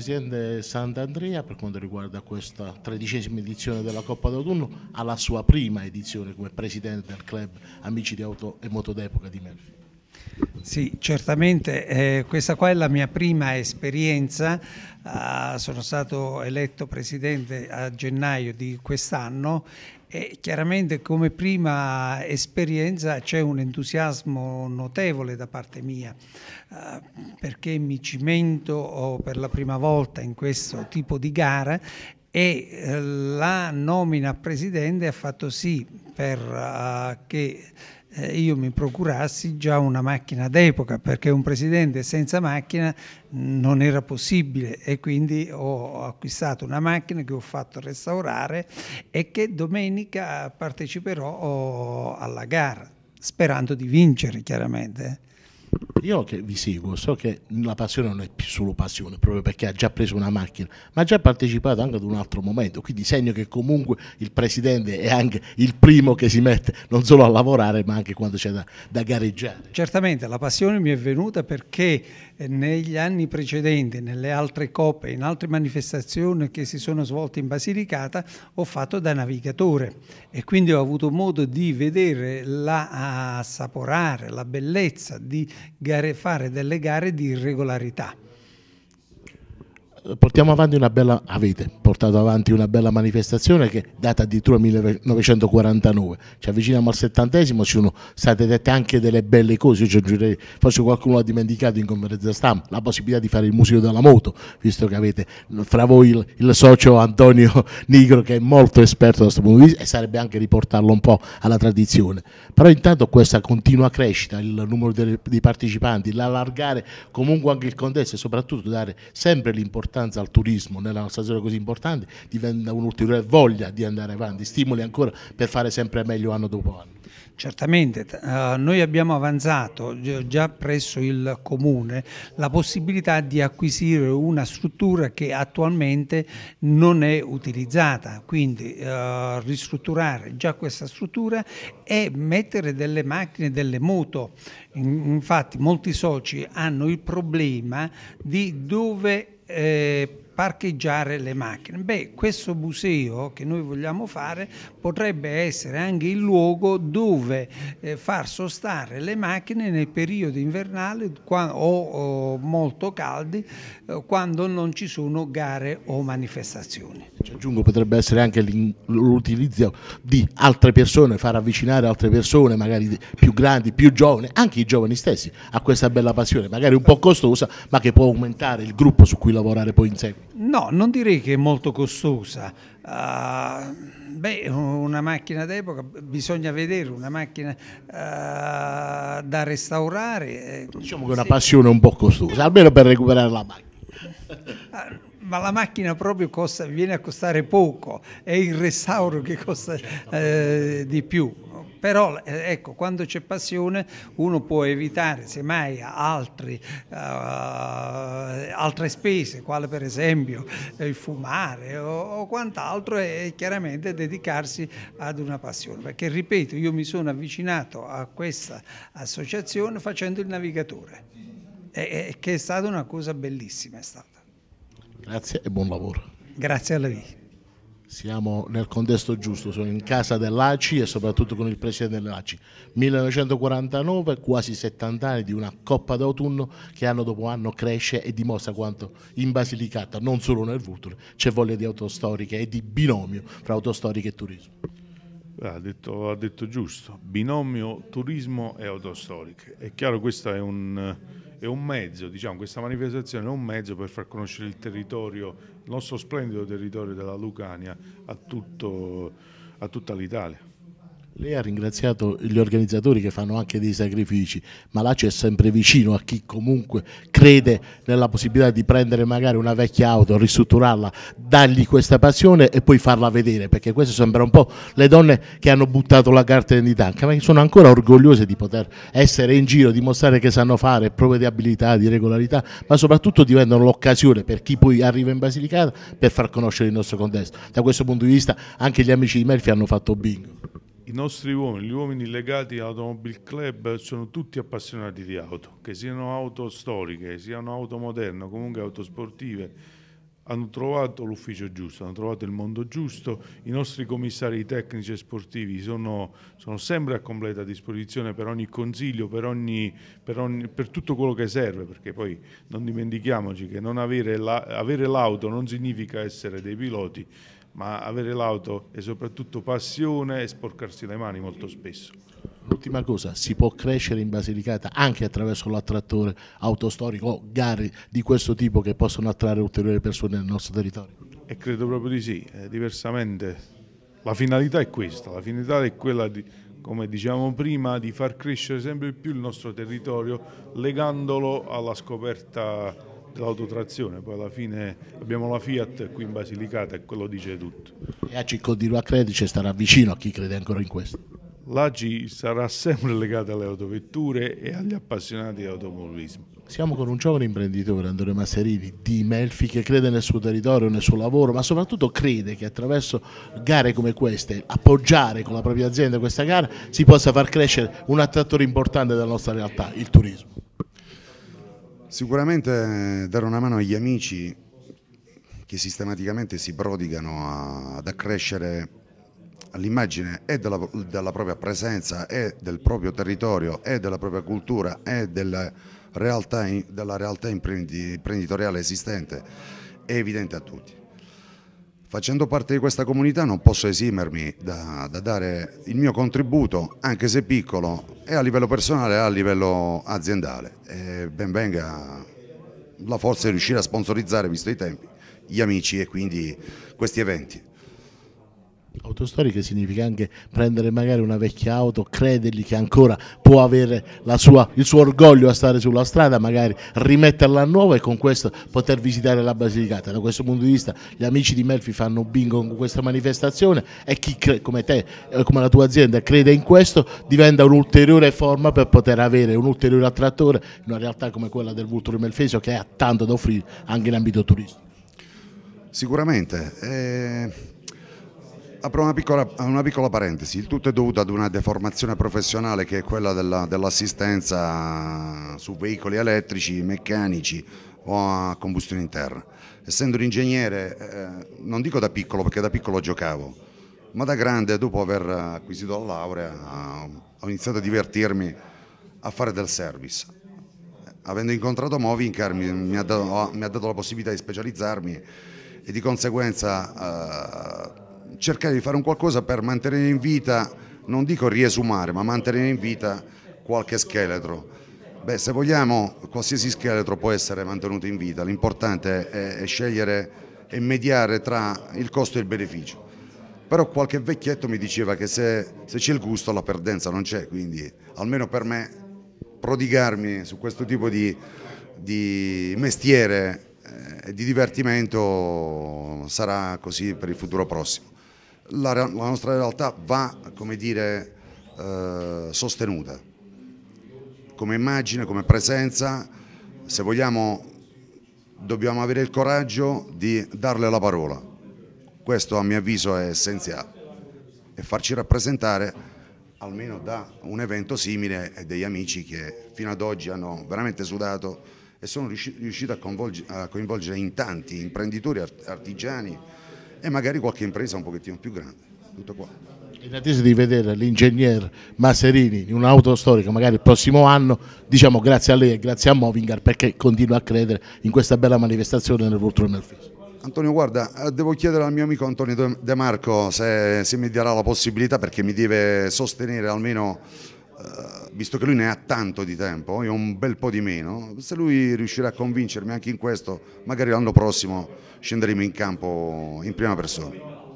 Presidente Sant'Andrea per quanto riguarda questa tredicesima edizione della Coppa d'autunno alla sua prima edizione come Presidente del Club Amici di Auto e Moto d'Epoca di Melfi. Sì, certamente eh, questa qua è la mia prima esperienza, uh, sono stato eletto presidente a gennaio di quest'anno e chiaramente come prima esperienza c'è un entusiasmo notevole da parte mia eh, perché mi cimento per la prima volta in questo tipo di gara e eh, la nomina a presidente ha fatto sì per, uh, che eh, io mi procurassi già una macchina d'epoca perché un presidente senza macchina non era possibile e quindi ho acquistato una macchina che ho fatto restaurare e che domenica parteciperò oh, alla gara sperando di vincere chiaramente io che vi seguo so che la passione non è più solo passione, proprio perché ha già preso una macchina, ma ha già partecipato anche ad un altro momento, quindi segno che comunque il presidente è anche il primo che si mette non solo a lavorare ma anche quando c'è da, da gareggiare. Certamente la passione mi è venuta perché eh, negli anni precedenti, nelle altre coppe, in altre manifestazioni che si sono svolte in Basilicata, ho fatto da navigatore e quindi ho avuto modo di vedere, la, assaporare la bellezza di gare, fare delle gare di irregolarità portiamo avanti una bella, avete portato avanti una bella manifestazione che data addirittura 1949, ci avviciniamo al settantesimo, ci sono state dette anche delle belle cose, io aggiungerei, forse qualcuno l'ha dimenticato in conferenza stampa, la possibilità di fare il museo della moto, visto che avete fra voi il, il socio Antonio Nigro che è molto esperto da questo punto di vista e sarebbe anche riportarlo un po' alla tradizione, però intanto questa continua crescita, il numero dei partecipanti, l'allargare comunque anche il contesto e soprattutto dare sempre l'importanza importanza al turismo nella nostra zona così importante diventa un'ulteriore voglia di andare avanti, stimoli ancora per fare sempre meglio anno dopo anno. Certamente, eh, noi abbiamo avanzato già presso il comune la possibilità di acquisire una struttura che attualmente non è utilizzata, quindi eh, ristrutturare già questa struttura e mettere delle macchine, delle moto. Infatti molti soci hanno il problema di dove é, parcheggiare le macchine. Beh, questo museo che noi vogliamo fare potrebbe essere anche il luogo dove eh, far sostare le macchine nei periodi invernali o, o, molto caldi eh, quando non ci sono gare o manifestazioni. Ci aggiungo potrebbe essere anche l'utilizzo di altre persone, far avvicinare altre persone, magari più grandi, più giovani, anche i giovani stessi a questa bella passione, magari un po' costosa, ma che può aumentare il gruppo su cui lavorare poi in seguito. No, non direi che è molto costosa. Uh, beh, una macchina d'epoca bisogna vedere, una macchina uh, da restaurare. Eh, diciamo che è una passione un po' costosa, almeno per recuperare la macchina. Uh, ma la macchina proprio costa, viene a costare poco, è il restauro che costa certo. eh, di più. Però eh, ecco, quando c'è passione uno può evitare semmai altri, uh, altre spese, quale per esempio eh, il fumare o, o quant'altro e chiaramente dedicarsi ad una passione. Perché ripeto, io mi sono avvicinato a questa associazione facendo il navigatore, e, e, che è stata una cosa bellissima. È stata. Grazie e buon lavoro. Grazie a lei. Siamo nel contesto giusto, sono in casa dell'ACI e soprattutto con il presidente dell'ACI. 1949, quasi 70 anni di una coppa d'autunno che anno dopo anno cresce e dimostra quanto in Basilicata, non solo nel Vulture, c'è voglia di autostoriche e di binomio fra autostoriche e turismo. Ha detto, ha detto giusto, binomio turismo e autostoriche. È chiaro questo è un è un mezzo, diciamo, questa manifestazione è un mezzo per far conoscere il territorio, il nostro splendido territorio della Lucania a, tutto, a tutta l'Italia. Lei ha ringraziato gli organizzatori che fanno anche dei sacrifici, ma l'ACI è sempre vicino a chi comunque crede nella possibilità di prendere magari una vecchia auto, ristrutturarla, dargli questa passione e poi farla vedere, perché queste sembrano un po' le donne che hanno buttato la carta d'identità, anche ma che sono ancora orgogliose di poter essere in giro, dimostrare che sanno fare, prove di abilità, di regolarità, ma soprattutto diventano l'occasione per chi poi arriva in Basilicata per far conoscere il nostro contesto. Da questo punto di vista anche gli amici di Melfi hanno fatto bingo i nostri uomini, gli uomini legati all'Automobile Club sono tutti appassionati di auto, che siano auto storiche, siano auto moderne, comunque auto sportive, hanno trovato l'ufficio giusto, hanno trovato il mondo giusto, i nostri commissari tecnici e sportivi sono, sono sempre a completa disposizione per ogni consiglio, per, ogni, per, ogni, per, tutto quello che serve, perché poi non dimentichiamoci che non avere l'auto non significa essere dei piloti, ma avere l'auto è soprattutto passione e sporcarsi le mani molto spesso. L'ultima cosa, si può crescere in Basilicata anche attraverso l'attrattore autostorico o gare di questo tipo che possono attrarre ulteriori persone nel nostro territorio? E credo proprio di sì, eh, diversamente la finalità è questa, la finalità è quella di, come diciamo prima, di far crescere sempre più il nostro territorio legandolo alla scoperta dell'autotrazione, poi alla fine abbiamo la Fiat qui in Basilicata e quello dice tutto. E ACI continua a crederci e starà vicino a chi crede ancora in questo. L'ACI sarà sempre legata alle autovetture e agli appassionati di automobilismo. Siamo con un giovane imprenditore, Andrea Masserini, di Melfi, che crede nel suo territorio, nel suo lavoro, ma soprattutto crede che attraverso gare come queste, appoggiare con la propria azienda questa gara, si possa far crescere un attrattore importante della nostra realtà, il turismo. Sicuramente eh, dare una mano agli amici che sistematicamente si prodigano a, ad accrescere l'immagine e della, della, propria presenza e del proprio territorio e della propria cultura e della realtà, della realtà imprenditoriale esistente è evidente a tutti. Facendo parte di questa comunità non posso esimermi da, da, dare il mio contributo, anche se piccolo, e a livello personale e a livello aziendale. E ben venga la forza di riuscire a sponsorizzare, visto i tempi, gli amici e quindi questi eventi. Autostoriche significa anche prendere magari una vecchia auto, credergli che ancora può avere sua, il suo orgoglio a stare sulla strada, magari rimetterla a nuova e con questo poter visitare la Basilicata. Da questo punto di vista gli amici di Melfi fanno bingo con questa manifestazione e chi come te, eh, come la tua azienda crede in questo diventa un'ulteriore forma per poter avere un ulteriore attrattore in una realtà come quella del Vulturo Melfesio che ha tanto da offrire anche in ambito turistico. Sicuramente. Eh Apro una piccola, una piccola, parentesi, il tutto è dovuto ad una deformazione professionale che è quella della, dell'assistenza su veicoli elettrici, meccanici o a combustione interna. Essendo un ingegnere, eh, non dico da piccolo perché da piccolo giocavo, ma da grande dopo aver acquisito la laurea ho iniziato a divertirmi a fare del service. Avendo incontrato Movincar mi, mi, ha, dato, mi ha, dato, la possibilità di specializzarmi e di conseguenza... Eh, cercare di fare un qualcosa per mantenere in vita, non dico riesumare, ma mantenere in vita qualche scheletro. Beh, se vogliamo, qualsiasi scheletro può essere mantenuto in vita, l'importante è, è scegliere e mediare tra il costo e il beneficio. Però qualche vecchietto mi diceva che se, se c'è il gusto la perdenza non c'è, quindi almeno per me prodigarmi su questo tipo di, di mestiere eh, e eh, di divertimento sarà così per il futuro prossimo la, la nostra realtà va, come dire, eh, sostenuta, come immagine, come presenza, se vogliamo dobbiamo avere il coraggio di darle la parola, questo a mio avviso è essenziale e farci rappresentare almeno da un evento simile e degli amici che fino ad oggi hanno veramente sudato e sono riusciti a, a coinvolgere in tanti imprenditori, artigiani, e magari qualche impresa un pochettino più grande. Tutto qua. In attesa di vedere l'ingegner Masserini in un'auto storica, magari il prossimo anno, diciamo grazie a lei e grazie a Movingar perché continua a credere in questa bella manifestazione nel Vulture e Antonio guarda, eh, devo chiedere al mio amico Antonio De Marco se, se mi darà la possibilità perché mi deve sostenere almeno eh, visto che lui ne ha tanto di tempo, io un bel po' di meno, se lui riuscirà a convincermi anche in questo, magari l'anno prossimo scenderemo in campo in prima persona.